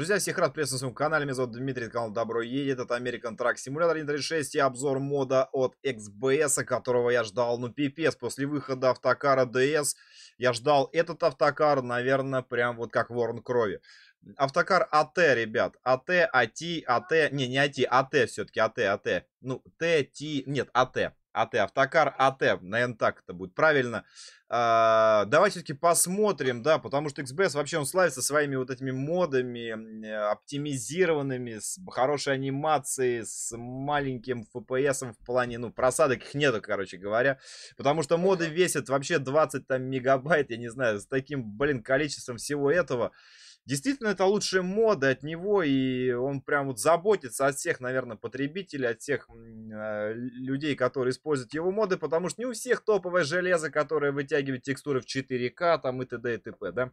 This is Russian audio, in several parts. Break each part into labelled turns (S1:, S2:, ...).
S1: Друзья, всех рад приветствовать на своем канале. Меня зовут Дмитрий, канал Добро Едет. Это American Truck Simulator 1.36 и обзор мода от XBS, которого я ждал, ну, пипец. После выхода автокара DS я ждал этот автокар, наверное, прям вот как ворон крови. Автокар АТ, ребят. АТ, АТ, АТ. Не, не АТ, АТ все-таки, АТ, АТ. Ну, Т, Т, нет, АТ. АТ, автокар АТ, наверное, так это будет правильно. А, давайте все-таки посмотрим, да, потому что XBS вообще он славится своими вот этими модами, э, оптимизированными, с хорошей анимацией, с маленьким FPS в плане, ну, просадок их нету, короче говоря, потому что моды весят вообще 20 там мегабайт, я не знаю, с таким, блин, количеством всего этого. Действительно, это лучшие моды от него, и он прям вот заботится от всех, наверное, потребителей, от всех э, людей, которые используют его моды, потому что не у всех топовое железо, которое вытягивает текстуры в 4К, там и т.д. и т.п., да?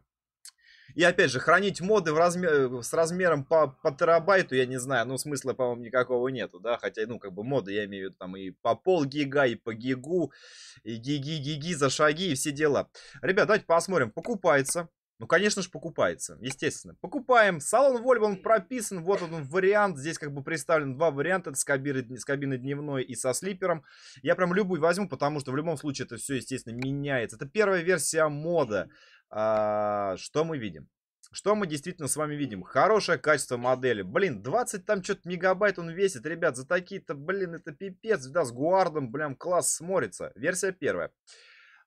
S1: И опять же, хранить моды в размер, э, с размером по, по терабайту, я не знаю, ну смысла, по-моему, никакого нету, да, хотя, ну, как бы моды, я имею в виду, там и по пол гига, и по гигу, и гиги-гиги за шаги, и все дела. Ребят, давайте посмотрим, покупается ну, конечно же, покупается, естественно. Покупаем. Салон Volvo, он прописан, вот он вариант. Здесь как бы представлен два варианта, это с кабиной с кабины дневной и со слипером. Я прям любую возьму, потому что в любом случае это все, естественно, меняется. Это первая версия мода. А, что мы видим? Что мы действительно с вами видим? Хорошее качество модели. Блин, 20 там что-то мегабайт он весит, ребят, за такие-то, блин, это пипец. Да, с Гуардом, блям, класс смотрится. Версия первая.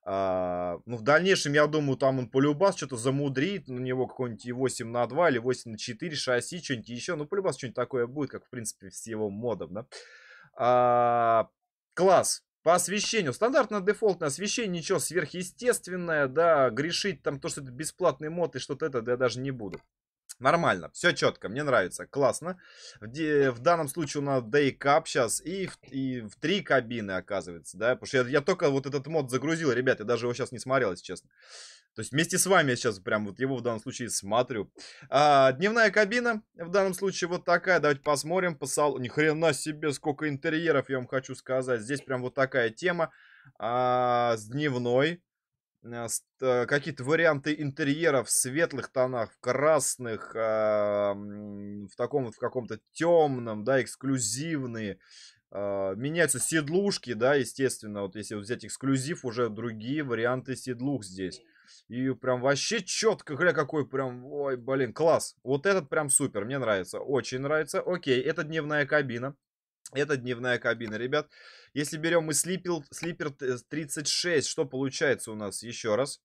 S1: А, ну, в дальнейшем, я думаю, там он полюбас что-то замудрит, на него какой-нибудь и 8 на 2 или 8 на 4 шасси, что-нибудь еще. Ну, полюбас что-нибудь такое будет, как, в принципе, с его модом, да. А, класс. По освещению. Стандартное дефолтное освещение, ничего сверхъестественное, да, грешить там то, что это бесплатный мод и что-то это, да, я даже не буду. Нормально, все четко, мне нравится, классно. В, в данном случае у нас Day сейчас и в, и в три кабины, оказывается, да. Потому что я, я только вот этот мод загрузил, ребят, я даже его сейчас не смотрел, если честно. То есть вместе с вами я сейчас прям вот его в данном случае смотрю. А, дневная кабина в данном случае вот такая. Давайте посмотрим по салону. Ни хрена себе, сколько интерьеров я вам хочу сказать. Здесь прям вот такая тема а, с дневной. Э, э, какие-то варианты интерьеров в светлых тонах, в красных, а, в таком вот, в каком-то темном, да, эксклюзивные. А, меняются седлушки, да, естественно, вот если взять эксклюзив, уже другие варианты седлух здесь. И прям вообще четко, гля, какой прям, ой, блин, класс. Вот этот прям супер, мне нравится, очень нравится. Окей, это дневная кабина. Это дневная кабина, ребят. Если берем мы слипил, слипер 36, э, что получается у нас? Еще раз.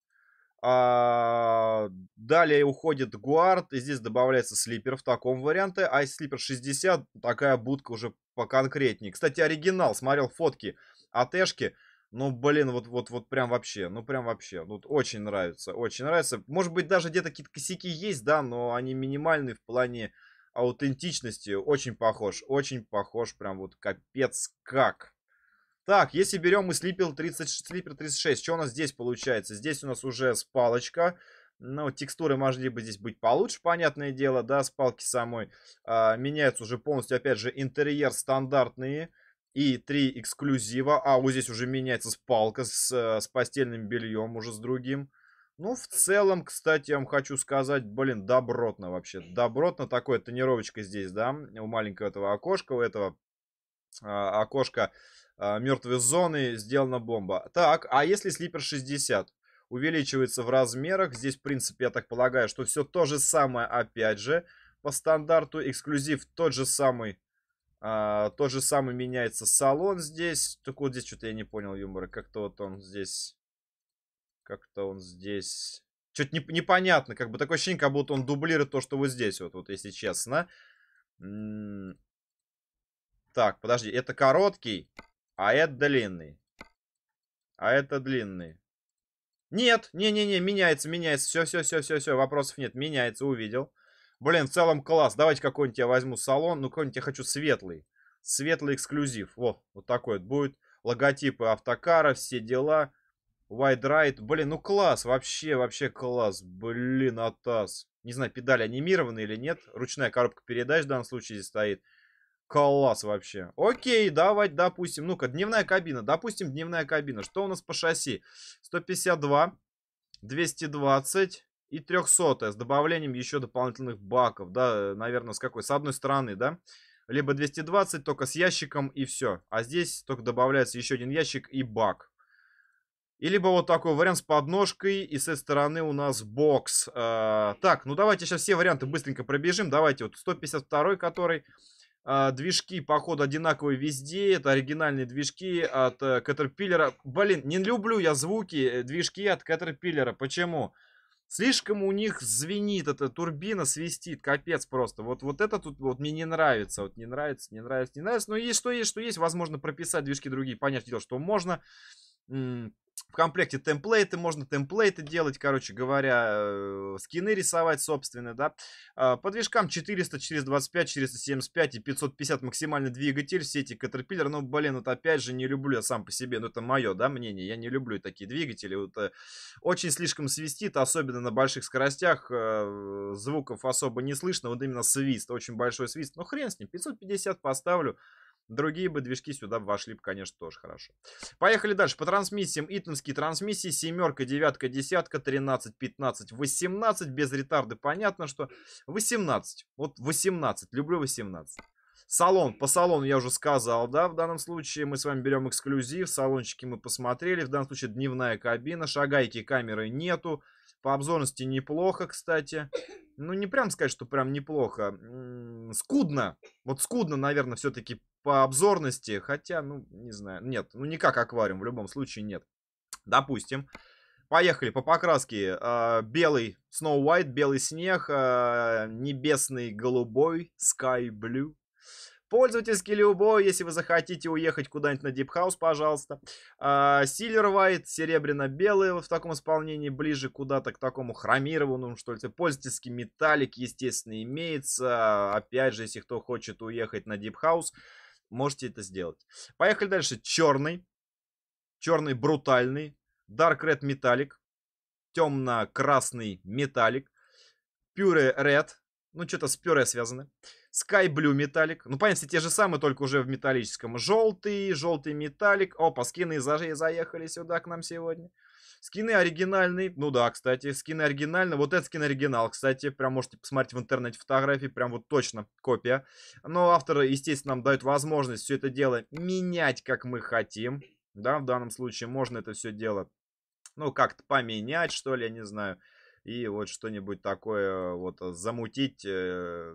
S1: А, далее уходит Гуард, и здесь добавляется слипер в таком варианте. А слипер 60, такая будка уже поконкретнее. Кстати, оригинал, смотрел фотки АТшки. Ну, блин, вот, вот, вот прям вообще, ну прям вообще, вот очень нравится, очень нравится. Может быть, даже где-то какие-то косяки есть, да, но они минимальные в плане аутентичности. Очень похож, очень похож, прям вот капец как. Так, если берем мы слипер 30, слипер 36, что у нас здесь получается? Здесь у нас уже спалочка. Ну, текстуры могли бы здесь быть получше, понятное дело, да, с палки самой. А, меняется уже полностью, опять же, интерьер стандартные и три эксклюзива. А, вот здесь уже меняется спалка с, э, с постельным бельем уже с другим. Ну, в целом, кстати, я вам хочу сказать, блин, добротно вообще. Добротно такое тонировочка здесь, да, у маленького этого окошка, у этого а, окошко а, мертвой зоны сделана бомба. Так, а если слипер 60? Увеличивается в размерах. Здесь, в принципе, я так полагаю, что все то же самое опять же. По стандарту эксклюзив тот же самый. А, тот же самый меняется салон здесь. Только вот здесь что-то я не понял юмора. Как-то вот он здесь... Как-то он здесь... Что-то не, непонятно, как бы такое ощущение, как будто он дублирует то, что вот здесь, вот, вот если честно. Так, подожди, это короткий, а это длинный. А это длинный. Нет, не-не-не, меняется, меняется. Все, все, все, все, все, вопросов нет. Меняется, увидел. Блин, в целом класс. Давайте какой-нибудь я возьму салон. Ну, какой-нибудь я хочу светлый. Светлый эксклюзив. Во, вот такой вот будет. Логотипы автокара, все дела. White ride. Блин, ну класс, вообще, вообще класс. Блин, Атас. Не знаю, педали анимированы или нет. Ручная коробка передач в данном случае здесь стоит. Класс вообще. Окей, давайте допустим. Ну-ка, дневная кабина. Допустим, дневная кабина. Что у нас по шасси? 152, 220 и 300 с добавлением еще дополнительных баков. Да, наверное, с какой? С одной стороны, да? Либо 220, только с ящиком и все. А здесь только добавляется еще один ящик и бак. И либо вот такой вариант с подножкой, и с этой стороны у нас бокс. Э -э так, ну давайте сейчас все варианты быстренько пробежим. Давайте вот 152 который а, движки, походу, одинаковые везде. Это оригинальные движки от э, Caterpillar. Блин, не люблю я звуки э, движки от Caterpillar. Почему? Слишком у них звенит эта турбина, свистит, капец просто. Вот, вот это тут вот мне не нравится, вот не нравится, не нравится, не нравится. Но есть что есть, что есть, возможно прописать движки другие. Понятное дело, что можно в комплекте темплейты, можно темплейты делать, короче говоря, э, скины рисовать собственно, да. А, по движкам 400, 425, 475 и 550 максимальный двигатель, все эти Caterpillar, но, блин, вот опять же не люблю я сам по себе, ну это мое, да, мнение, я не люблю такие двигатели, вот э, очень слишком свистит, особенно на больших скоростях, э, звуков особо не слышно, вот именно свист, очень большой свист, ну хрен с ним, 550 поставлю, Другие бы движки сюда вошли бы, конечно, тоже хорошо. Поехали дальше. По трансмиссиям. Итонские трансмиссии. Семерка, девятка, десятка, 13, 15, 18. Без ретарды понятно, что 18. Вот 18. Люблю 18. Салон. По салону я уже сказал, да, в данном случае мы с вами берем эксклюзив. Салончики мы посмотрели. В данном случае дневная кабина. Шагайки камеры нету. По обзорности неплохо, кстати. Ну, не прям сказать, что прям неплохо. М -м -м, скудно. Вот скудно, наверное, все-таки по обзорности, хотя, ну, не знаю, нет, ну, не как аквариум, в любом случае нет. Допустим, поехали по покраске. Э, белый Snow White, белый снег, э, небесный голубой, Sky Blue. Пользуйтесь любой, если вы захотите уехать куда-нибудь на Deep House, пожалуйста. А, Silver white серебряно-белый в таком исполнении, ближе куда-то к такому хромированному, что ли. Пользуйтесь металлик, естественно, имеется. Опять же, если кто хочет уехать на Deep House, можете это сделать. Поехали дальше. Черный. Черный брутальный. Dark Red Metallic. Темно-красный металлик. Pure Red. Ну, что-то с пюре связано. Sky Blue металлик. Ну, понятно, те же самые, только уже в металлическом. Желтый, желтый металлик. Опа, скины за... заехали сюда к нам сегодня. Скины оригинальные. Ну да, кстати, скины оригинальные. Вот этот скин оригинал, кстати. Прям можете посмотреть в интернете фотографии. Прям вот точно копия. Но авторы, естественно, нам дают возможность все это дело менять, как мы хотим. Да, в данном случае можно это все дело, ну, как-то поменять, что ли, я не знаю. И вот что-нибудь такое э, вот э, замутить э,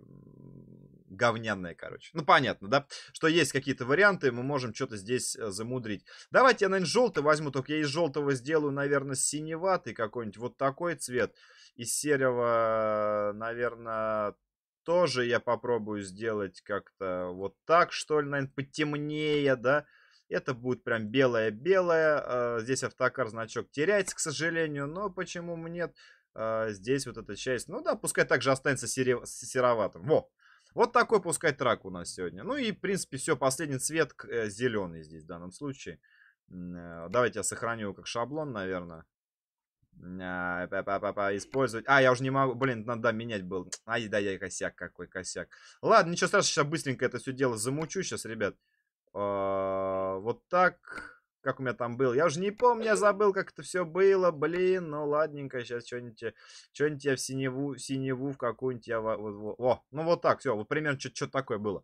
S1: говняная, короче. Ну, понятно, да? Что есть какие-то варианты, мы можем что-то здесь э, замудрить. Давайте я, наверное, желтый возьму, только я из желтого сделаю, наверное, синеватый какой-нибудь, вот такой цвет. Из серого, э, наверное, тоже я попробую сделать как-то вот так, что ли, наверное, потемнее, да? Это будет прям белое-белое. Э, здесь автокар значок теряется, к сожалению, но почему нет? Здесь вот эта часть, ну да, пускай также останется сере... сероватым. Во, вот такой пускай трак у нас сегодня. Ну и, в принципе, все, последний цвет э, зеленый здесь в данном случае. Э, давайте я сохраню его как шаблон, наверное. А, использовать. А, я уже не могу. Блин, надо менять был. Ай, да, я косяк какой, косяк. Ладно, ничего страшного, сейчас быстренько это все дело замучу сейчас, ребят. А, вот так. Как у меня там был? Я уже не помню, я забыл, как это все было. Блин, ну ладненько, сейчас что-нибудь что я в синеву, синеву в какую-нибудь я... Во, во, во. Ну вот так, все, вот примерно что-то такое было.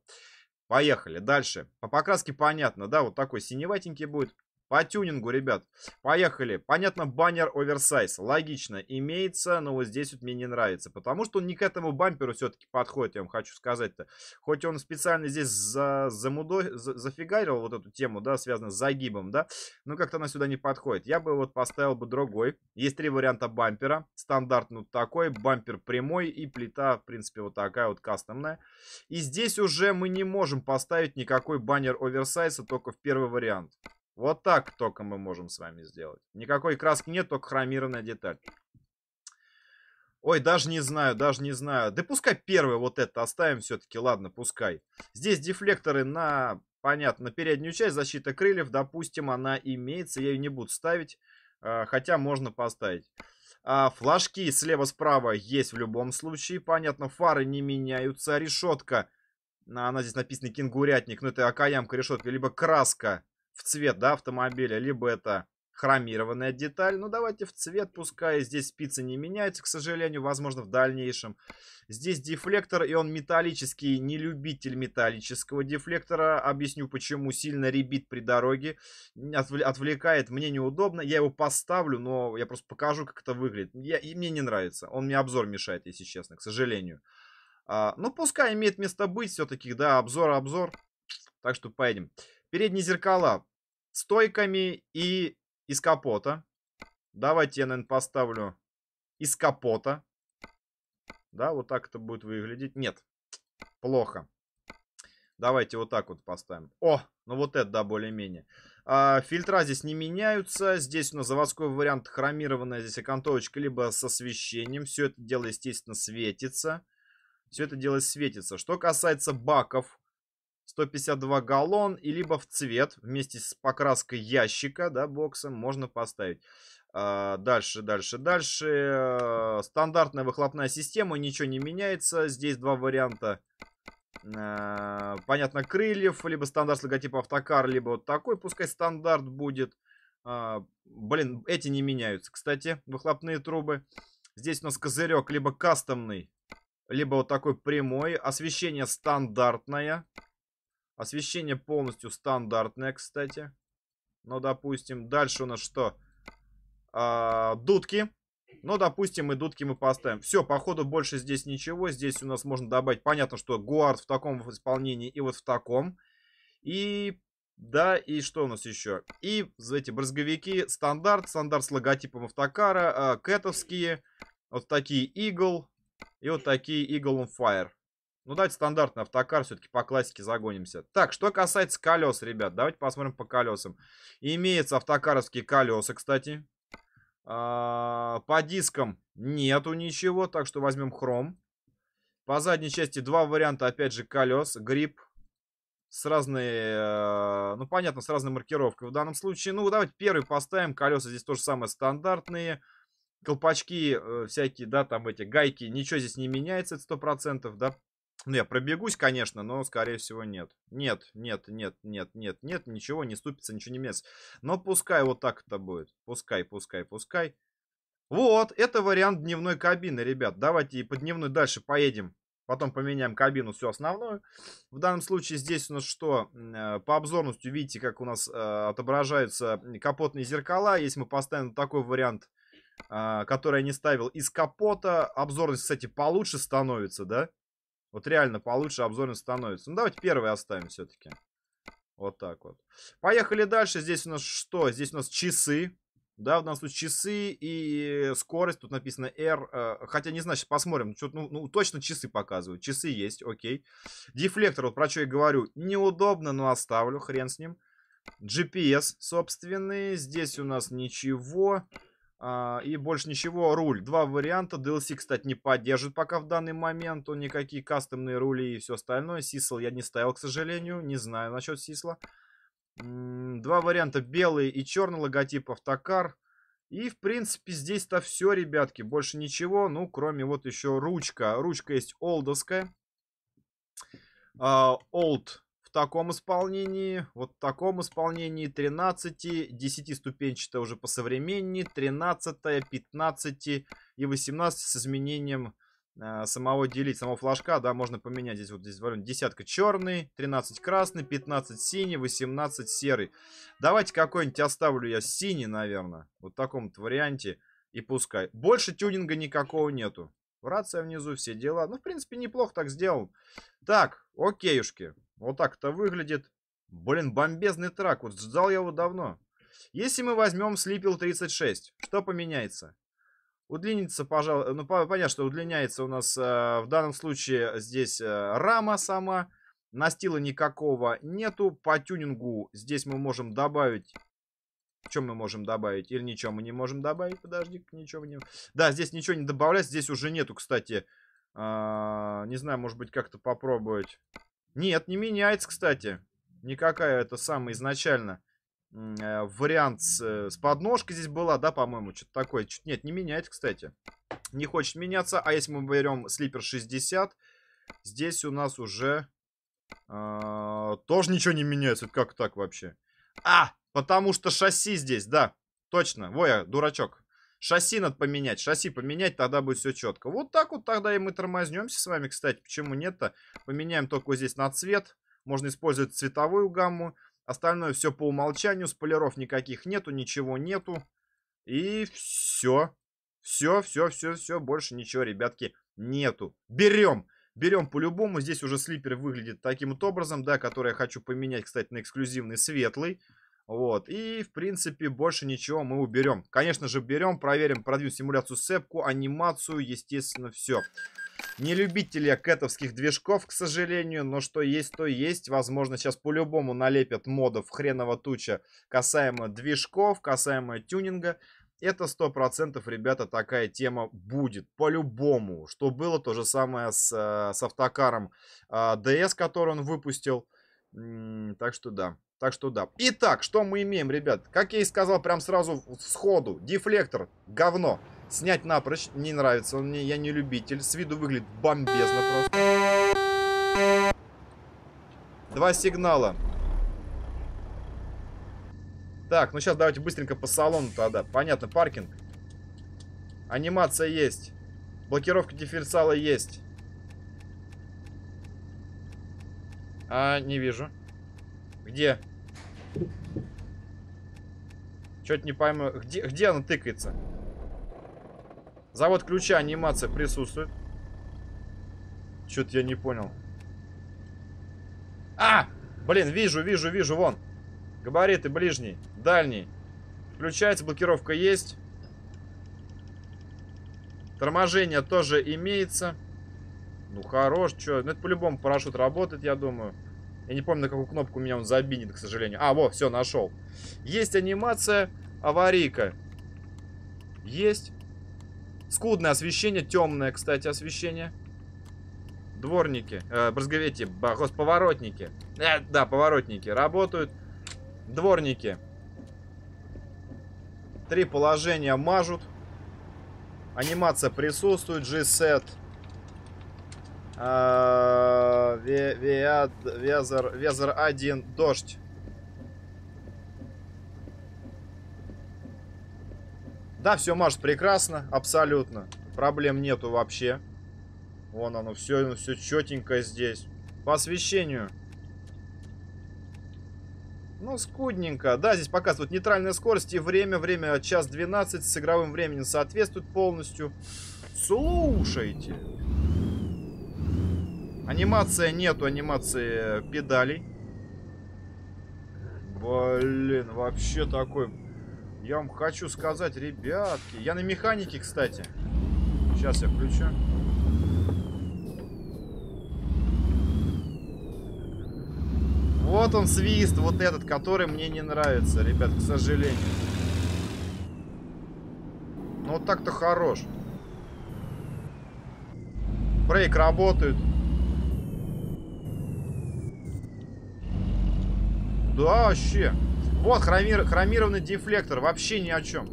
S1: Поехали, дальше. По покраске понятно, да, вот такой синеватенький будет. По тюнингу, ребят. Поехали. Понятно, баннер оверсайз. Логично. Имеется, но вот здесь вот мне не нравится. Потому что он не к этому бамперу все-таки подходит, я вам хочу сказать-то. Хоть он специально здесь за, замудо, за, зафигарил вот эту тему, да, связанную с загибом, да. Но как-то она сюда не подходит. Я бы вот поставил бы другой. Есть три варианта бампера. Стандартный ну, вот такой, бампер прямой и плита, в принципе, вот такая вот кастомная. И здесь уже мы не можем поставить никакой баннер оверсайза, только в первый вариант. Вот так только мы можем с вами сделать. Никакой краски нет, только хромированная деталь. Ой, даже не знаю, даже не знаю. Да пускай первый вот это оставим все-таки. Ладно, пускай. Здесь дефлекторы на, понятно, на переднюю часть. Защита крыльев, допустим, она имеется. Я ее не буду ставить, а, хотя можно поставить. А, флажки слева-справа есть в любом случае, понятно. Фары не меняются. Решетка, а, она здесь написана кенгурятник, но это окаямка решетка, либо краска в цвет, да, автомобиля, либо это хромированная деталь. Ну, давайте в цвет, пускай здесь спицы не меняются, к сожалению, возможно, в дальнейшем. Здесь дефлектор, и он металлический, не любитель металлического дефлектора. Объясню, почему сильно ребит при дороге, отвлекает, мне неудобно. Я его поставлю, но я просто покажу, как это выглядит. Я, и мне не нравится, он мне обзор мешает, если честно, к сожалению. А, ну, пускай имеет место быть все-таки, да, обзор, обзор. Так что поедем. Передние зеркала стойками и из капота. Давайте я, наверное, поставлю из капота. Да, вот так это будет выглядеть. Нет, плохо. Давайте вот так вот поставим. О, ну вот это, да, более-менее. А, фильтра здесь не меняются. Здесь у нас заводской вариант хромированная здесь окантовочка, либо с освещением. Все это дело, естественно, светится. Все это дело светится. Что касается баков, 152 галлон, и либо в цвет вместе с покраской ящика, да, бокса можно поставить. А, дальше, дальше, дальше. Стандартная выхлопная система, ничего не меняется. Здесь два варианта. А, понятно, крыльев, либо стандарт с логотипа автокар, либо вот такой, пускай стандарт будет. А, блин, эти не меняются, кстати, выхлопные трубы. Здесь у нас козырек, либо кастомный, либо вот такой прямой. Освещение стандартное. Освещение полностью стандартное, кстати. Ну, допустим, дальше у нас что? А, дудки. Ну, допустим, и дудки мы поставим. Все, походу, больше здесь ничего. Здесь у нас можно добавить, понятно, что Гуард в таком исполнении и вот в таком. И... Да, и что у нас еще? И эти брызговики стандарт, стандарт с логотипом автокара, э, кэтовские, вот такие Eagle и вот такие Eagle on Fire. Ну, давайте стандартный автокар, все-таки по классике загонимся. Так, что касается колес, ребят, давайте посмотрим по колесам. Имеется автокаровские колеса, кстати. А, по дискам нету ничего, так что возьмем хром. По задней части два варианта, опять же, колес. Грипп с разной, э, ну, понятно, с разной маркировкой в данном случае. Ну, давайте первый поставим. Колеса здесь тоже самое стандартные колпачки э, всякие, да, там эти гайки, ничего здесь не меняется, это 100%, да, ну, я пробегусь, конечно, но, скорее всего, нет. Нет, нет, нет, нет, нет, нет, ничего не ступится, ничего не меняется. Но пускай вот так это будет. Пускай, пускай, пускай. Вот, это вариант дневной кабины, ребят. Давайте и по дневной дальше поедем. Потом поменяем кабину, всю основную. В данном случае здесь у нас что? Э, по обзорности видите, как у нас э, отображаются капотные зеркала. Если мы поставим такой вариант, э, который я не ставил, из капота, обзорность, кстати, получше становится, да? Вот реально получше обзорность становится. Ну, давайте первый оставим все-таки. Вот так вот. Поехали дальше. Здесь у нас что? Здесь у нас часы. Да, в данном случае часы и скорость. Тут написано R. Э, хотя не знаю, сейчас посмотрим. Ну, ну, точно часы показывают. Часы есть, окей. Дефлектор, вот про что я говорю. Неудобно, но оставлю, хрен с ним. GPS собственный. Здесь у нас ничего. А, и больше ничего. Руль. Два варианта. DLC, кстати, не поддержит пока в данный момент. Он никакие кастомные рули и все остальное. Сисл я не ставил, к сожалению. Не знаю насчет сисла. Два варианта. Белый и черный логотип автокар. И, в принципе, здесь-то все, ребятки. Больше ничего. Ну, кроме вот еще ручка. Ручка есть олдовская. Олд. А, uh, old в таком исполнении, вот в таком исполнении 13, 10 ступенчатая уже по современнее, 13, 15 и 18 с изменением э, самого делить, самого флажка, да, можно поменять здесь, вот здесь, десятка черный, 13 красный, 15 синий, 18 серый. Давайте какой-нибудь оставлю я синий, наверное, вот в таком вот варианте и пускай. Больше тюнинга никакого нету. Рация внизу, все дела. Ну, в принципе, неплохо так сделал. Так, окейушки. Вот так это выглядит. Блин, бомбезный трак. Вот ждал я его давно. Если мы возьмем слипил 36, что поменяется? Удлинится, пожалуй, ну понятно, что удлиняется у нас э, в данном случае здесь э, рама сама, настила никакого нету, по тюнингу здесь мы можем добавить, чем мы можем добавить, или ничего мы не можем добавить, подожди, ничего не... Да, здесь ничего не добавлять, здесь уже нету, кстати, э, не знаю, может быть как-то попробовать нет, не меняется, кстати. Никакая это самая изначально э, вариант с, э, с подножкой здесь была, да, по-моему, что-то такое. Чуть, нет, не меняется, кстати. Не хочет меняться. А если мы берем слипер 60, здесь у нас уже э, тоже ничего не меняется. как так вообще? А, потому что шасси здесь, да, точно. Во я, дурачок. Шасси надо поменять. Шасси поменять, тогда будет все четко. Вот так вот тогда и мы тормознемся с вами, кстати. Почему нет-то? Поменяем только вот здесь на цвет. Можно использовать цветовую гамму. Остальное все по умолчанию. Спойлеров никаких нету, ничего нету. И все. Все, все, все, все. Больше ничего, ребятки, нету. Берем. Берем по-любому. Здесь уже слипер выглядит таким вот образом, да, который я хочу поменять, кстати, на эксклюзивный светлый. Вот, и, в принципе, больше ничего мы уберем. Конечно же, берем, проверим, продвинем симуляцию сепку, анимацию, естественно, все. Не любители я кэтовских движков, к сожалению, но что есть, то есть. Возможно, сейчас по-любому налепят модов хреново туча касаемо движков, касаемо тюнинга. Это сто процентов, ребята, такая тема будет. По-любому. Что было то же самое с, э, с автокаром DS, э, который он выпустил. Так что да. Так что да. Итак, что мы имеем, ребят? Как я и сказал прям сразу сходу. Дефлектор. Говно. Снять напрочь. Не нравится он мне. Я не любитель. С виду выглядит бомбезно просто. Два сигнала. Так, ну сейчас давайте быстренько по салону тогда. Понятно, паркинг. Анимация есть. Блокировка дифференциала есть. А, не вижу. Где? Чё-то не пойму. Где, где она тыкается? Завод ключа, анимация присутствует. Чё-то я не понял. А! Блин, вижу, вижу, вижу, вон. Габариты ближний, дальний. Включается, блокировка есть. Торможение тоже имеется. Ну, хорош, чё. Ну, это по-любому парашют работает, я думаю. Я не помню, на какую кнопку меня он забинет, к сожалению. А, вот, все, нашел. Есть анимация аварийка. Есть. Скудное освещение, темное, кстати, освещение. Дворники, э, брызговети, богос, поворотники. Э, да, поворотники работают. Дворники. Три положения мажут. Анимация присутствует, G-set а, везер, Везер 1, дождь. Да, все, Маш, прекрасно, абсолютно. Проблем нету вообще. Вон оно, все, все четенько здесь. По освещению. Ну, скудненько. Да, здесь показывают нейтральная скорость и время. Время час 12 с игровым временем соответствует полностью. Слушайте. Анимация нету, анимации э, педалей. Блин, вообще такой... Я вам хочу сказать, ребятки. Я на механике, кстати. Сейчас я включу. Вот он свист, вот этот, который мне не нравится, ребят, к сожалению. Но вот так-то хорош. Брейк работает. Да, вообще. Вот, хромир, хромированный дефлектор. Вообще ни о чем.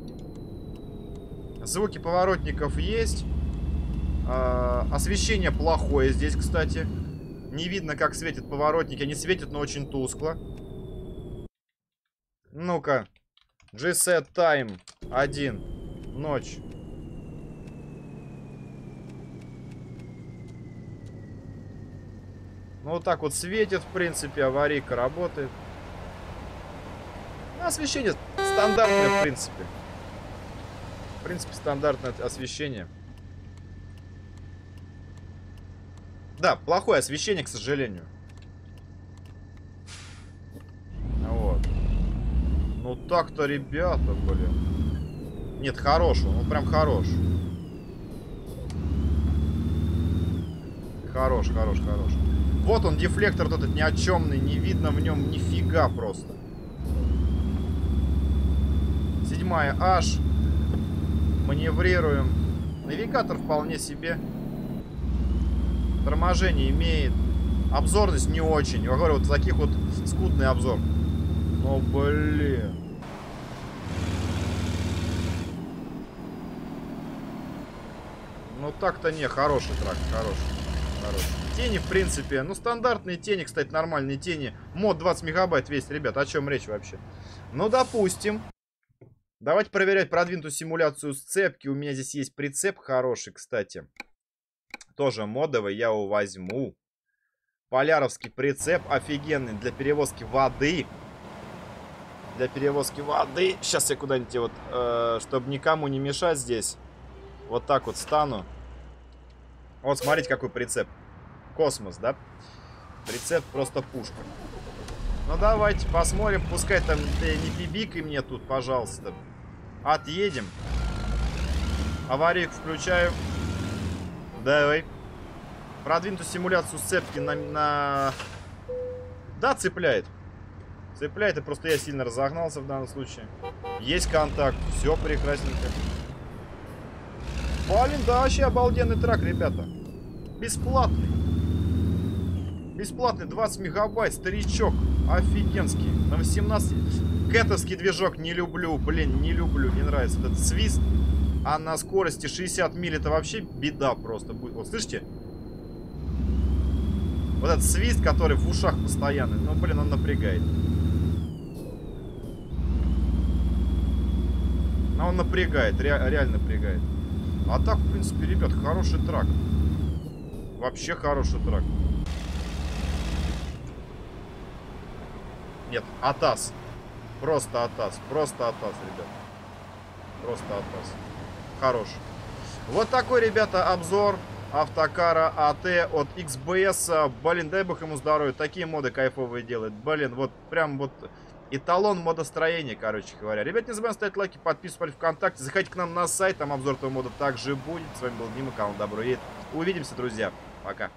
S1: Звуки поворотников есть. А, освещение плохое здесь, кстати. Не видно, как светят поворотники. Они светят, но очень тускло. Ну-ка. G-set time. Один. Ночь. Ну, вот так вот светит, в принципе, аварийка работает. Освещение стандартное, в принципе. В принципе, стандартное освещение. Да, плохое освещение, к сожалению. Вот. Ну так-то, ребята, блин. Нет, хорошего, ну прям хорош. Хорош, хорош, хорош. Вот он, дефлектор вот этот ни о чемный, не видно в нем нифига просто. Седьмая H. Маневрируем. Навигатор вполне себе. Торможение имеет. Обзорность не очень. Я говорю, вот таких вот скудный обзор. Но, блин. Ну так-то не, хороший трак, хороший. хороший. Тени, в принципе, ну стандартные тени, кстати, нормальные тени. Мод 20 мегабайт весь, ребят, о чем речь вообще? Ну, допустим. Давайте проверять продвинутую симуляцию сцепки. У меня здесь есть прицеп хороший, кстати. Тоже модовый, я его возьму. Поляровский прицеп офигенный для перевозки воды. Для перевозки воды. Сейчас я куда-нибудь вот, э, чтобы никому не мешать здесь. Вот так вот стану. Вот, смотрите, какой прицеп. Космос, да? Прицеп просто пушка. Ну, давайте посмотрим. Пускай там ты э, не пибикай мне тут, пожалуйста. Отъедем. Аварийку включаю. Давай. Продвинутую симуляцию сцепки на... на... Да, цепляет. Цепляет, и просто я сильно разогнался в данном случае. Есть контакт. Все прекрасненько. Блин, да вообще обалденный трак, ребята. Бесплатный. Бесплатный, 20 мегабайт, старичок. Офигенский. На 18 кэтовский движок не люблю, блин, не люблю, не нравится этот свист. А на скорости 60 миль это вообще беда просто будет. Вот слышите? Вот этот свист, который в ушах постоянно, ну блин, он напрягает. Но он напрягает, ре реально напрягает. А так, в принципе, ребят, хороший трак. Вообще хороший трак. Нет, Атас. Просто атас, просто атас, ребят. Просто атас. Хорош. Вот такой, ребята, обзор автокара АТ от XBS. Блин, дай бог ему здоровья. Такие моды кайфовые делает. Блин, вот прям вот эталон модостроения, короче говоря. Ребят, не забываем ставить лайки, подписываться в ВКонтакте. Заходите к нам на сайт, там обзор этого мода также будет. С вами был Дима, канал Добро Едет. Увидимся, друзья. Пока.